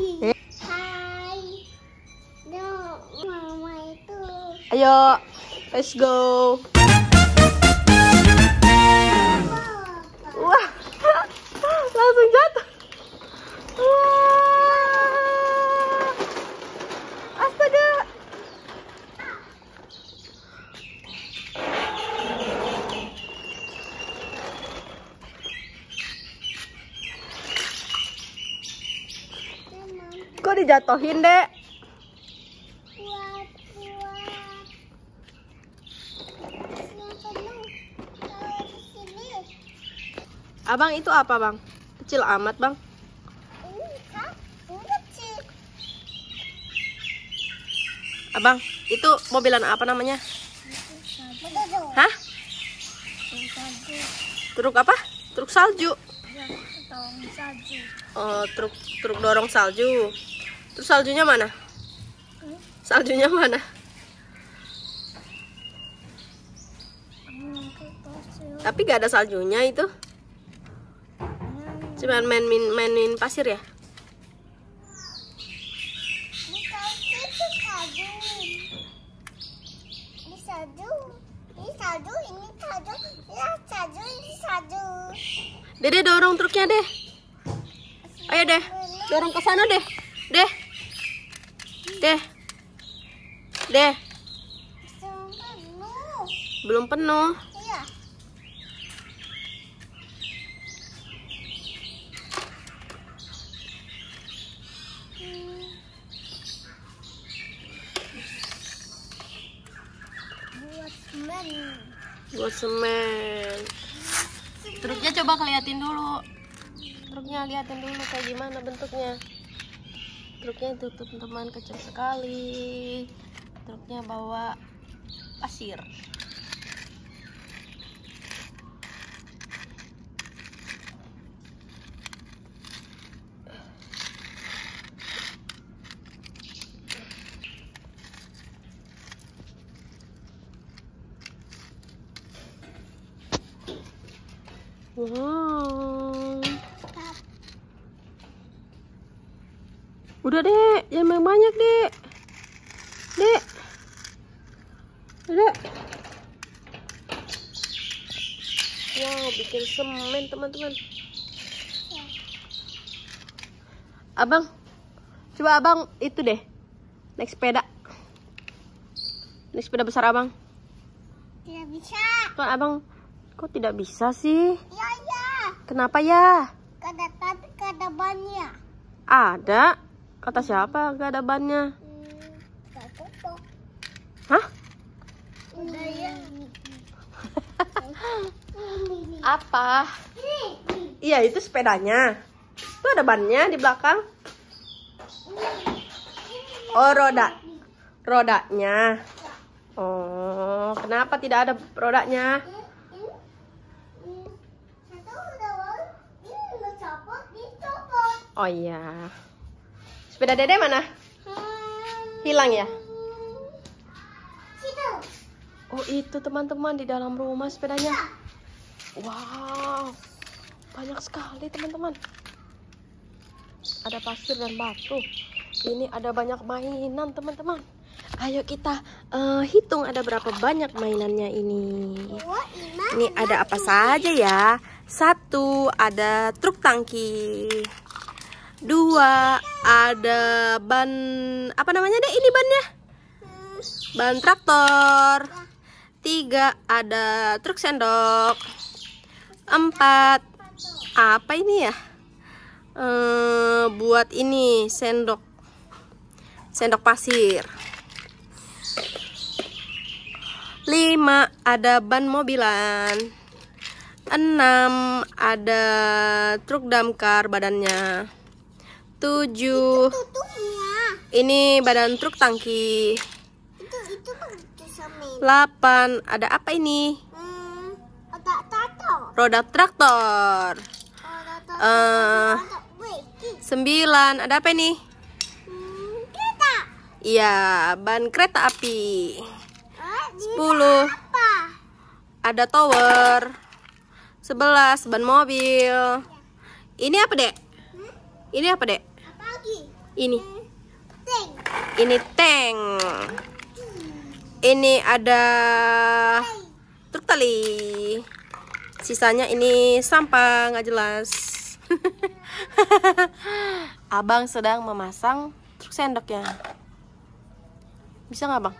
lagi. Eh? Hai. No, mama itu. Ayo, let's go. jatuhin, Dek. Abang itu apa, Bang? Kecil amat, Bang. Abang, itu mobilan apa namanya? Hah? Truk apa? Truk salju. Iya, oh, truk truk dorong salju. Terus saljunya mana? Saljunya mana? Tapi gak ada saljunya itu. Cuman main main mainin pasir ya. Dede dorong truknya deh. Ayo deh, dorong ke sana deh. Deh. Deh. Deh. Belum penuh. Iya. Buat Buat semen. Truknya coba keliatin dulu. Truknya liatin dulu kayak gimana bentuknya truknya itu teman-teman kecil sekali truknya bawa pasir Udah deh jangan main banyak deh Dek. Dek. Wow, bikin semen teman-teman. Abang, coba abang itu deh, naik sepeda. Naik sepeda besar abang. Tidak bisa. Kok abang, kok tidak bisa sih? Ya, ya. Kenapa ya? kada tadi ada Ada. Kata siapa gak ada bannya? Hah? Apa? Iya itu sepedanya Itu ada bannya di belakang Oh roda Rodanya Oh kenapa tidak ada rodanya? Oh iya Sepeda dede mana? Hilang ya? Oh itu teman-teman di dalam rumah sepedanya. Wow, banyak sekali teman-teman. Ada pasir dan batu. Ini ada banyak mainan teman-teman. Ayo kita uh, hitung ada berapa banyak mainannya ini. Ini ada apa saja ya? Satu ada truk tangki dua ada ban apa namanya deh ini bannya ban traktor tiga ada truk sendok empat apa ini ya e, buat ini sendok sendok pasir lima ada ban mobilan enam ada truk damkar badannya 7 Ini badan truk tangki 8 Ada apa ini? Hmm, roda traktor Roda traktor uh, eh, 9 Ada apa ini? Hmm, kereta Iya, ban kereta api 10 eh, Ada tower 11 Ban mobil iya. ini apa, Dek? Hmm? Ini apa, Dek? ini ini tank ini ada truk tali sisanya ini sampah nggak jelas abang sedang memasang truk sendoknya bisa nggak bang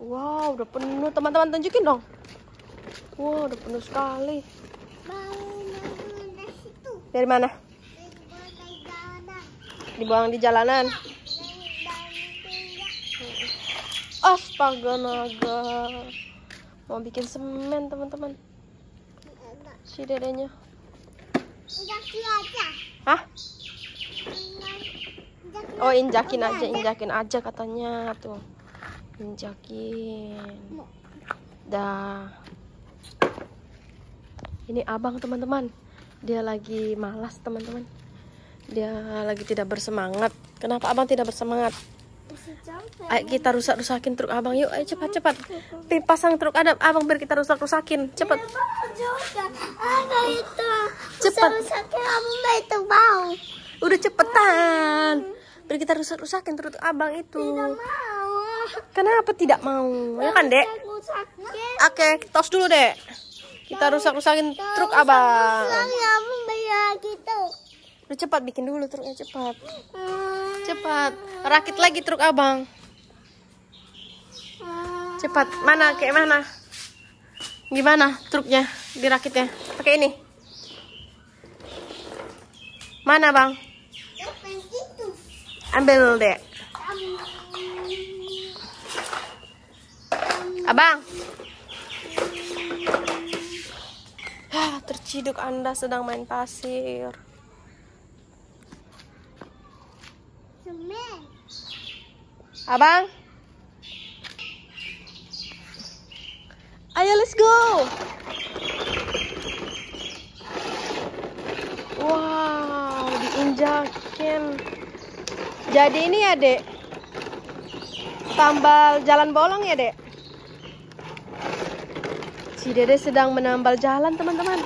wow udah penuh teman-teman tunjukin dong wow udah penuh sekali dari mana dibuang di jalanan hmm. astaga naga mau bikin semen teman-teman si dedenya Hah? Oh injakin aja, injakin aja katanya tuh. Injakin. Dah. Ini abang teman-teman. Dia lagi malas teman-teman dia lagi tidak bersemangat kenapa abang tidak bersemangat ayo kita rusak rusakin truk abang yuk ayo cepat cepat pasang truk ada abang biar kita iya, rusak rusakin cepat cepat itu mau. udah cepetan biar kita rusak rusakin truk abang itu kenapa tidak mau ya kan dek oke tos dulu dek kita rusak rusakin truk abang rusakin abang Lu cepat bikin dulu truknya cepat. Hmm. Cepat. Rakit lagi truk Abang. Cepat. Mana kayak mana? Gimana truknya dirakitnya? Pakai ini. Mana, Bang? Ambil deh. Abang. ah, terciduk Anda sedang main pasir. Abang. Ayo let's go. Wow, diinjakin. Jadi ini ya, Dek. Tambal jalan bolong ya, Dek. Si Dede sedang menambal jalan, teman-teman.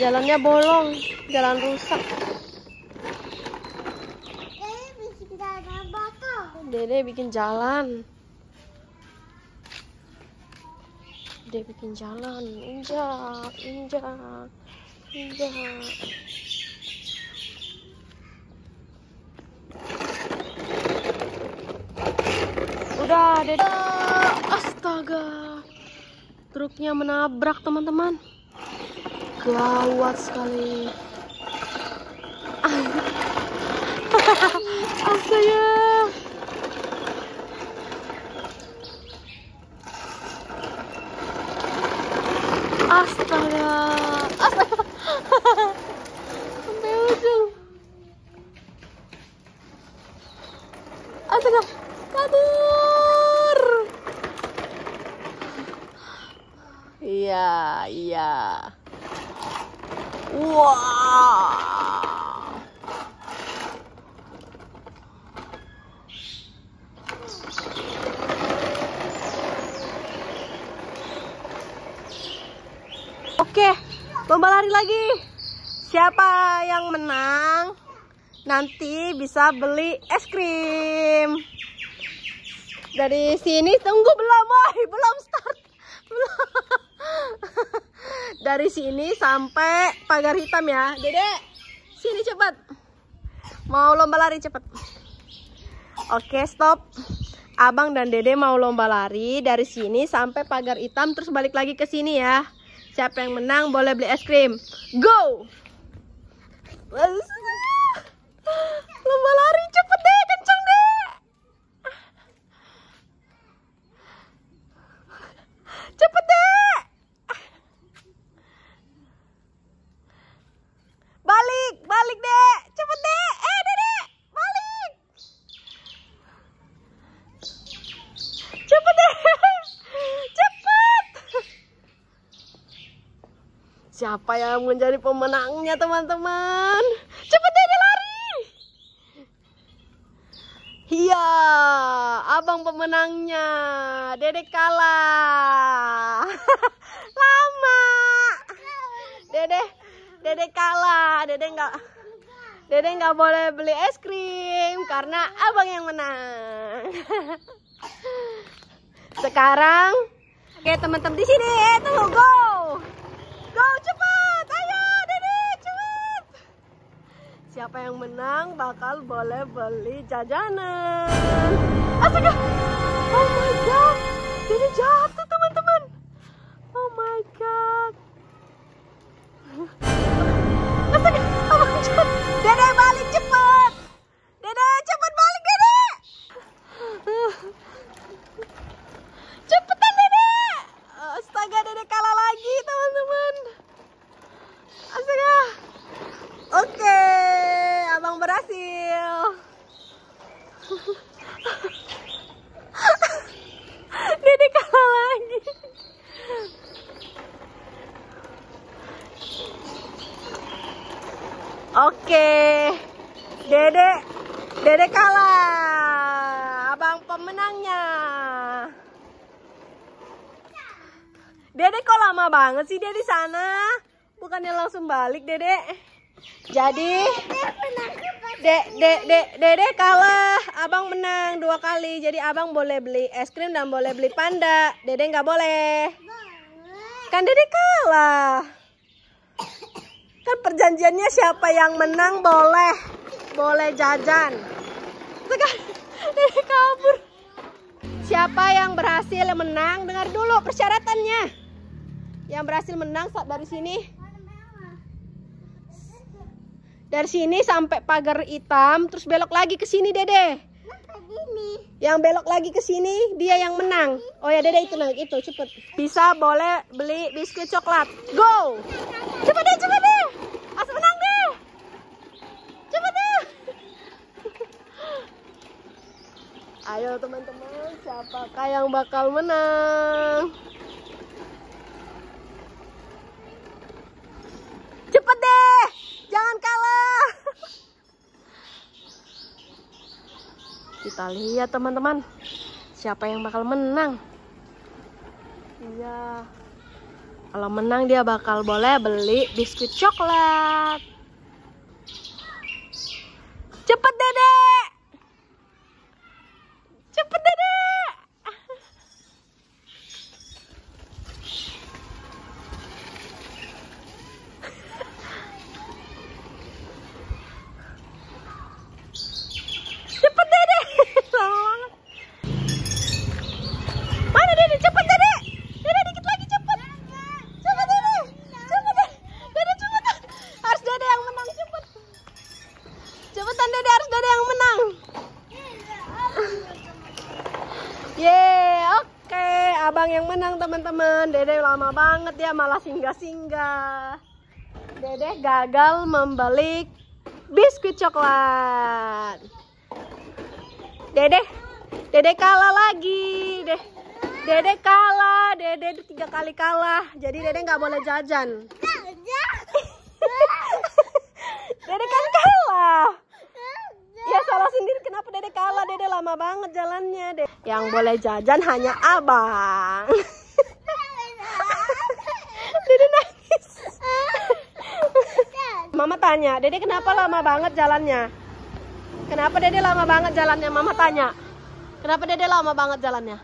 Jalannya bolong, jalan rusak. deh bikin jalan deh bikin jalan injak injak injak udah deh astaga truknya menabrak teman-teman gawat sekali Astaga iya. Wow. Oke, lomba lari lagi. Siapa yang menang nanti bisa beli es krim. Dari sini tunggu belum, boy, belum start. Belum dari sini sampai pagar hitam ya dede sini cepet, mau lomba lari cepet. oke stop abang dan dede mau lomba lari dari sini sampai pagar hitam terus balik lagi ke sini ya siapa yang menang boleh beli es krim go Siapa yang menjadi pemenangnya teman-teman? cepet dia lari. Iya, abang pemenangnya. Dedek kalah. Lama. Dede, Dede kalah. Dede enggak Dede nggak boleh beli es krim karena abang yang menang. Sekarang, oke teman-teman di sini, tunggu. Go. Siapa yang menang bakal boleh beli jajanan. Astaga! Oh my god! Jadi jahat Oke. Dede Dede kalah. Abang pemenangnya. Dede kok lama banget sih dia di sana? Bukannya langsung balik, Dede? Jadi Dek, dek, dek, dede kalah. Abang menang dua kali. Jadi abang boleh beli es krim dan boleh beli panda. Dede nggak boleh. Kan dede kalah. Kan perjanjiannya siapa yang menang boleh boleh jajan. Kan kabur. Siapa yang berhasil menang? Dengar dulu persyaratannya. Yang berhasil menang saat dari sini. Dari sini sampai pagar hitam, terus belok lagi ke sini, Dede. Yang belok lagi ke sini dia yang menang. Oh ya, Dede itu naik itu cepet. Bisa boleh beli biskuit coklat. Go. Cepet deh, cepet. Ayo teman-teman, siapakah yang bakal menang? Cepet deh, jangan kalah. Kita lihat teman-teman, siapa yang bakal menang? Iya. Kalau menang dia bakal boleh beli biskuit coklat. Cepet deh. banget ya malah singgah-singgah. Dedeh gagal membalik biskuit coklat. Dedeh, Dedeh kalah lagi. Deh, Dedeh kalah. Dedeh tiga kali kalah. Jadi Dedeh nggak boleh jajan. Dedeh kan kalah. Ya salah sendiri kenapa Dedeh kalah. Dedeh lama banget jalannya. deh. Yang boleh jajan hanya Abang. tanya, Dede kenapa lama banget jalannya? Kenapa Dede lama banget jalannya? Mama tanya. Kenapa Dede lama banget jalannya?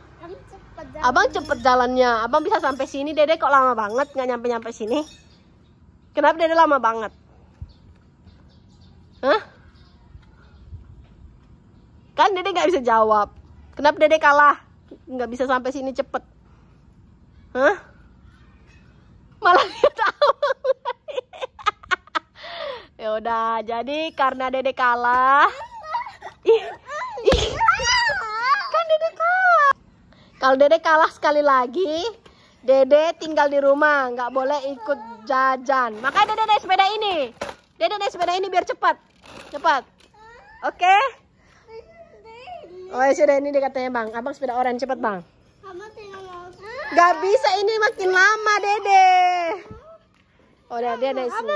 Abang cepet jalannya. Abang bisa sampai sini, Dede kok lama banget nggak nyampe-nyampe sini? Kenapa Dede lama banget? Hah? Kan Dede nggak bisa jawab. Kenapa Dede kalah? Nggak bisa sampai sini cepet. Hah? Malah kita Ya udah, jadi karena Dede kalah. kan Dede kalah. Kalau Dede kalah sekali lagi, Dede tinggal di rumah, nggak boleh ikut jajan. Makanya Dede naik sepeda ini. Dede naik sepeda ini biar cepat. Cepat. Oke? Okay? Oh, ya sudah ini dikatanya Bang. Abang sepeda orang cepat, Bang. Gak bisa ini makin lama, Dede. Oh, dia naik sini.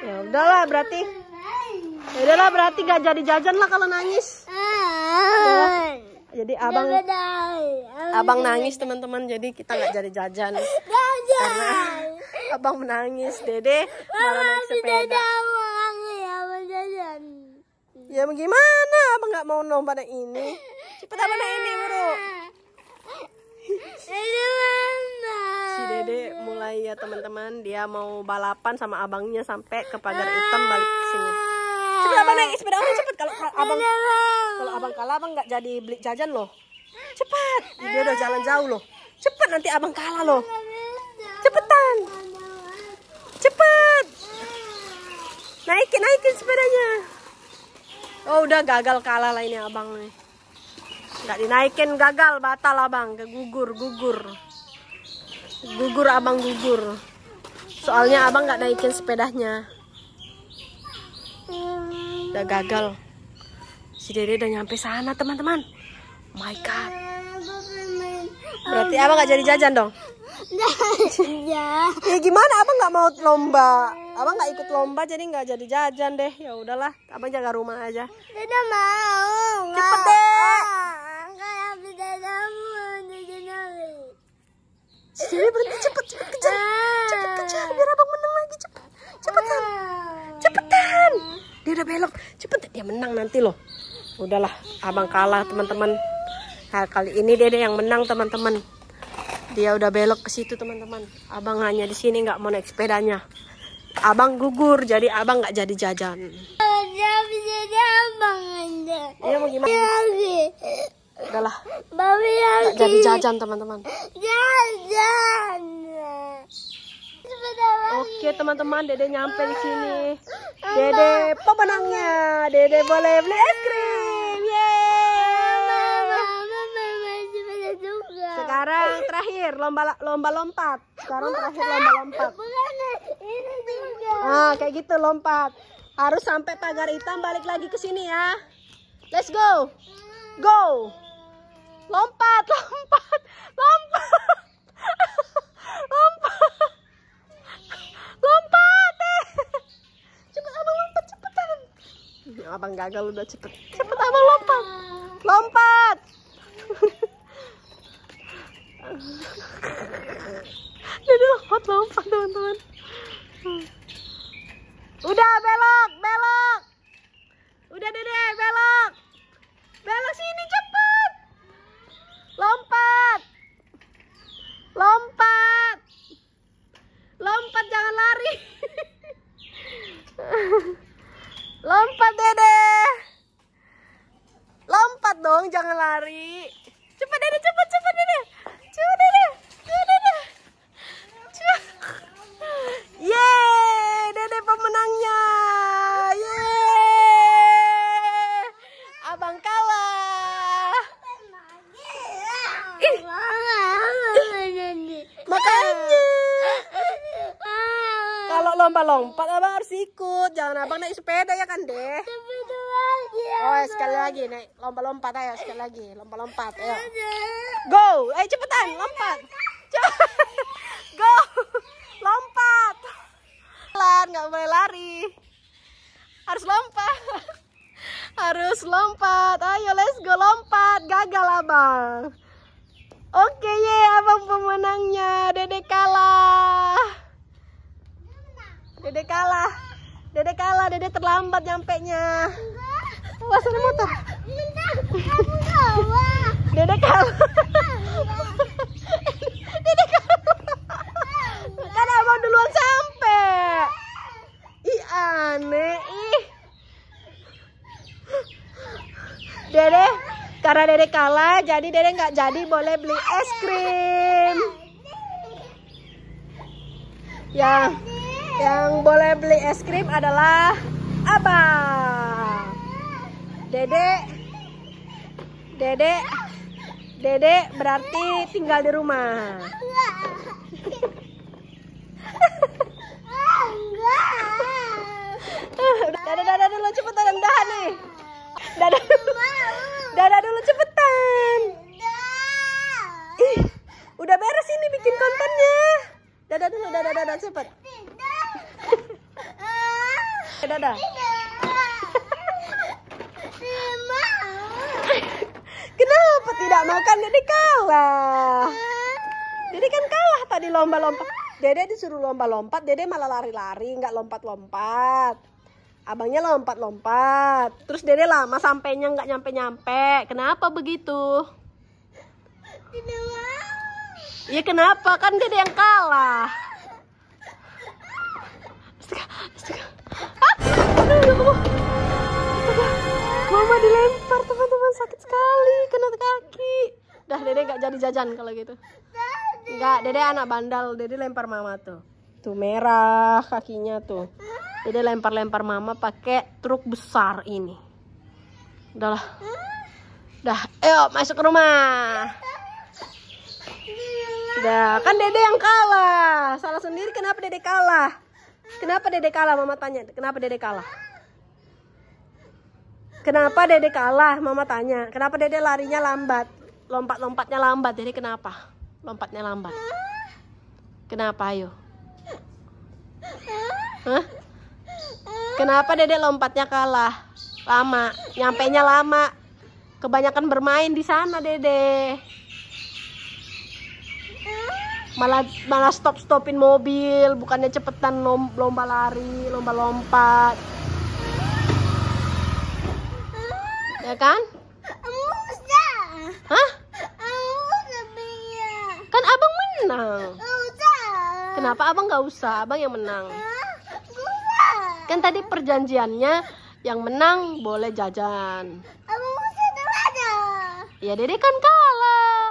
Ya udahlah berarti. Ya udahlah berarti gak jadi jajan lah kalau nangis. jadi abang abang nangis teman-teman jadi kita gak jadi jajan karena abang menangis dede malah naik sepeda ya, ya bagaimana abang nggak mau nong pada ini cepet abang ini bro Dede mulai ya teman-teman dia mau balapan sama abangnya sampai ke pagar hitam balik ke sini cepet abang naik sepeda orang oh, cepet kalau abang kalau abang kalah abang nggak jadi beli jajan loh cepet dia udah jalan jauh loh cepet nanti abang kalah loh cepetan cepet naikin naikin sepedanya oh udah gagal kalah lah ini abang nih nggak dinaikin gagal batal abang kegugur gugur, gugur gugur abang gugur soalnya abang nggak naikin sepedanya udah gagal si dede udah nyampe sana teman-teman oh my god berarti abang nggak jadi jajan dong ya gimana abang nggak mau lomba abang nggak ikut lomba jadi nggak jadi jajan deh ya udahlah abang jaga rumah aja tidak mau cepet deh Jadi berhenti cepet cepet kejar cepet ah. kejar biar abang menang lagi cepet cepetan cepetan dia udah belok cepet dia menang nanti loh udahlah abang kalah teman-teman nah, kali ini dia yang menang teman-teman dia udah belok ke situ teman-teman abang hanya di sini nggak mau naik sepedanya abang gugur jadi abang nggak jadi jajan. Dia bisa abang aja. Iya mau gimana? udahlah jadi jajan teman-teman jajan oke teman-teman dede nyampe di sini dede pemenangnya dede boleh beli es krim Yeay. sekarang terakhir lomba lomba lompat sekarang terakhir lomba lompat ah kayak gitu lompat harus sampai pagar hitam balik lagi ke sini ya let's go go lompat lompat lompat lompat lompat deh cepet abang lompat cepetan ya, abang gagal udah cepet cepet abang lompat lompat jadi lompat lompat teman-teman udah belok belok udah dede belok belok sini cepet Lompat. Lompat. Lompat jangan lari. Lompat Dede. Lompat dong jangan lari. Cepat Dede, cepat cepat Dede. apa lompat? Abang harus ikut. Jangan abang naik sepeda ya kan, deh. lagi. Ya, oh, ya, sekali lagi naik lompat-lompat ayo sekali lagi. Lompat-lompat ayo. Go. Ayo eh, cepetan lompat. Go. Lompat. Pelan, nggak boleh lari. Harus lompat. Harus lompat. Ayo let's go lompat. Gagal abang. Oke, okay, ye, abang pemenangnya. Dede kalah. Dede kalah. Dede kalah, Dede terlambat nyampe nya. Wah, sana muter. Dede kalah. Dede kalah. Kan abang duluan sampai. Ih aneh, ih. Dede, karena Dede kalah, jadi Dede nggak jadi boleh beli es krim. Ya. Yang boleh beli es krim adalah Abang. Dede. Dede. Dede berarti tinggal di rumah. dada, dada. dulu cepetan rendah nih. dada, dada. dulu cepetan. Ih, udah beres ini bikin kontennya. Dada, dulu, dada. dada cepet. Eh, Dadah. Kenapa tidak makan? Dede kalah. Dede kan kalah tadi lomba-lomba. Dede disuruh lomba-lompat, Dede malah lari-lari, nggak lompat-lompat. Abangnya lompat-lompat. Terus Dede lama sampainya nggak nyampe-nyampe. Kenapa begitu? Tidak mau. Iya, kenapa? Kan Dede yang kalah. mama dilempar teman-teman sakit sekali kena kaki dah dede gak jadi jajan kalau gitu nggak dede anak bandal dede lempar mama tuh tuh merah kakinya tuh dede lempar-lempar mama pakai truk besar ini udahlah dah ayo masuk ke rumah udah kan dede yang kalah. Salah sendiri kenapa dede kalah? Kenapa dede kalah? Mama tanya, kenapa dede kalah? Kenapa Dede kalah? Mama tanya. Kenapa Dede larinya lambat? Lompat-lompatnya lambat. Jadi kenapa? Lompatnya lambat. Kenapa ayo? Hah? Kenapa Dede lompatnya kalah? Lama, nyampainya lama. Kebanyakan bermain di sana, Dede. Malah malah stop-stopin mobil, bukannya cepetan lomba lari, lomba lompat. Ya kan? Hah? Kan abang menang. Kenapa abang nggak usah? Abang yang menang. Kan tadi perjanjiannya yang menang boleh jajan. Ya dede kan kalah. Ah.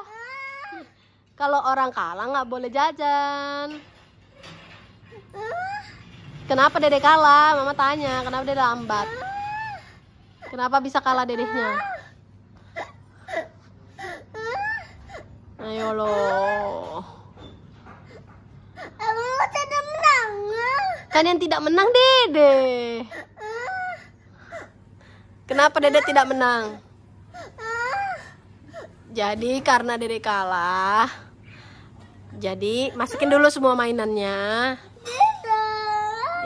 Kalau orang kalah nggak boleh jajan. Ah. Kenapa dede kalah? Mama tanya, kenapa dede lambat? Ah. Kenapa bisa kalah dedehnya? Ayo lo. tidak menang. Ah. Kan yang tidak menang dede. Kenapa dede tidak menang? Jadi karena dede kalah. Jadi masukin dulu semua mainannya.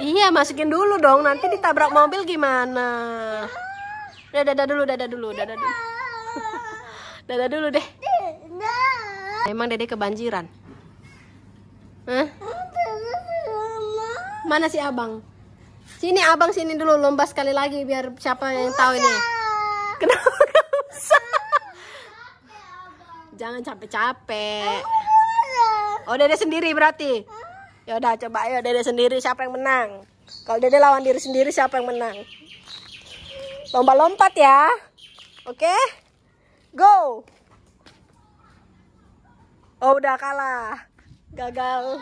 Iya, masukin dulu dong. Nanti ditabrak mobil gimana? Udah dada dulu, dada dulu, dada dulu. dada dulu deh. Emang Dede kebanjiran? Hah? Mana si Abang? Sini Abang sini dulu lomba sekali lagi biar siapa yang tahu ini. Kenapa? Jangan capek-capek. Oh, Dede sendiri berarti. Ya udah coba ayo Dede sendiri siapa yang menang. Kalau Dede lawan diri sendiri siapa yang menang? lomba lompat ya oke go oh udah kalah gagal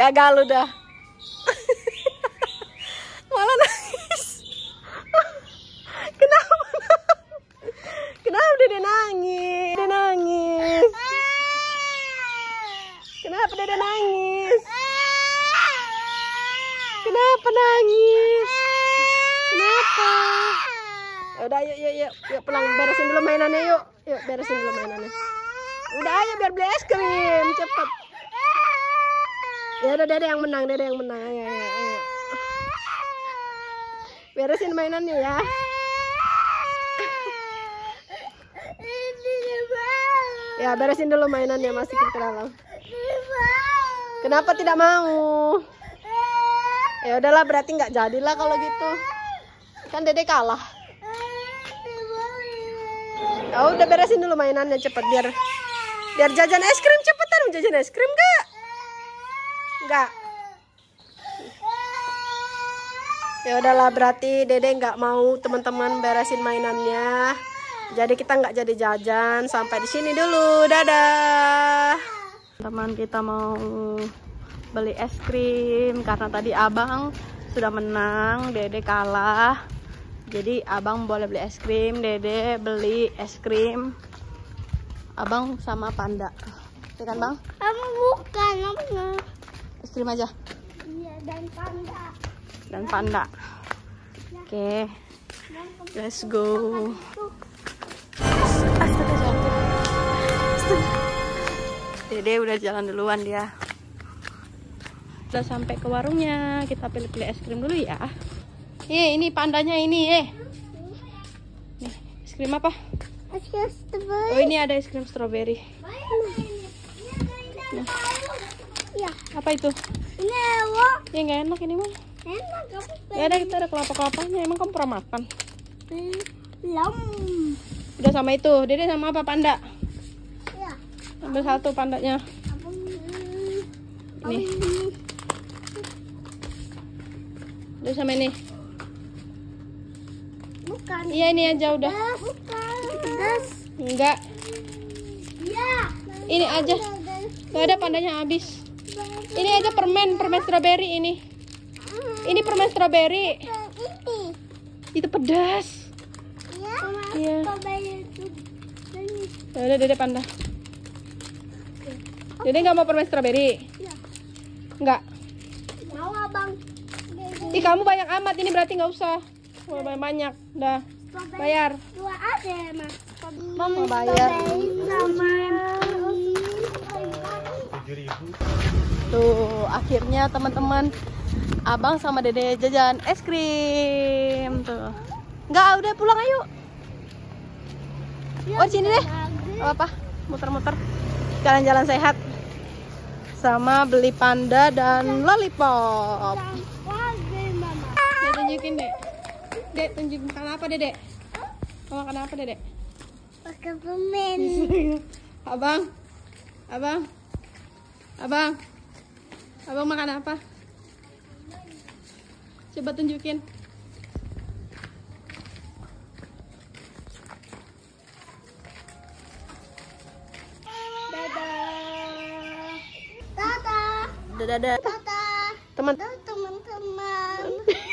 gagal udah malah nangis kenapa kenapa dia nangis dia nangis Kenapa Dada nangis? Kenapa nangis? Kenapa? Udah yuk yuk yuk yuk pulang beresin dulu mainannya yuk. Yuk beresin dulu mainannya. Udah ayo biar beli es krim cepat. Ya udah Dada yang menang, Dada yang menang. Ayo, ayo, ayo. Beresin mainannya ya. Ya beresin dulu mainannya masih kita dalam. Kenapa tidak mau? Ya udahlah berarti nggak jadilah kalau gitu. Kan Dede kalah. Oh, udah beresin dulu mainannya cepet biar biar jajan es krim cepetan mau jajan es krim gak? Gak. Ya udahlah berarti Dede nggak mau teman-teman beresin mainannya. Jadi kita nggak jadi jajan. Sampai di sini dulu. Dadah teman kita mau beli es krim karena tadi abang sudah menang dede kalah jadi abang boleh beli es krim dede beli es krim abang sama panda ya kan bang? Abang bukan abang es krim aja iya dan panda dan panda iya. oke okay. let's go Dede udah jalan duluan dia. Udah sampai ke warungnya. Kita pilih-pilih es krim dulu ya. Ye, eh, ini pandanya ini, ye. Eh. Nih, es krim apa? Es krim strawberry. Oh, ini ada es krim strawberry. Nah. Ya. Apa itu? Ini enak. Ya enggak enak ini mah. Enak, Ya ada kita ada kelapa-kelapanya. Emang kamu pernah makan? Hmm, belum. Udah sama itu. Dede sama apa, Panda? ambil satu pandanya ini udah sama ini bukan iya ini aja udah bukan enggak iya. ini aja enggak ada pandanya habis ini aja permen permen strawberry ini ini permen strawberry itu pedas iya, iya. ya. udah udah, panda jadi nggak mau permen stroberi? Iya. Nggak? Mau abang. Ih kamu banyak amat ini berarti nggak usah. Mau banyak banyak. Dah. Bayar. Dua aja mas. Mau bayar. Tuh akhirnya teman-teman abang sama dede jajan es krim tuh. Nggak udah pulang ayo. Iya, oh sini iya, deh. Iya. Apa? Muter-muter. Jalan-jalan sehat sama beli panda dan lollipop. Dek tunjukin dek. Dek tunjuk makan apa dede? Mau makan apa dede? Makan permen. Abang, abang, abang, abang makan apa? Coba tunjukin. dadah. Dadah. Teman. Teman-teman.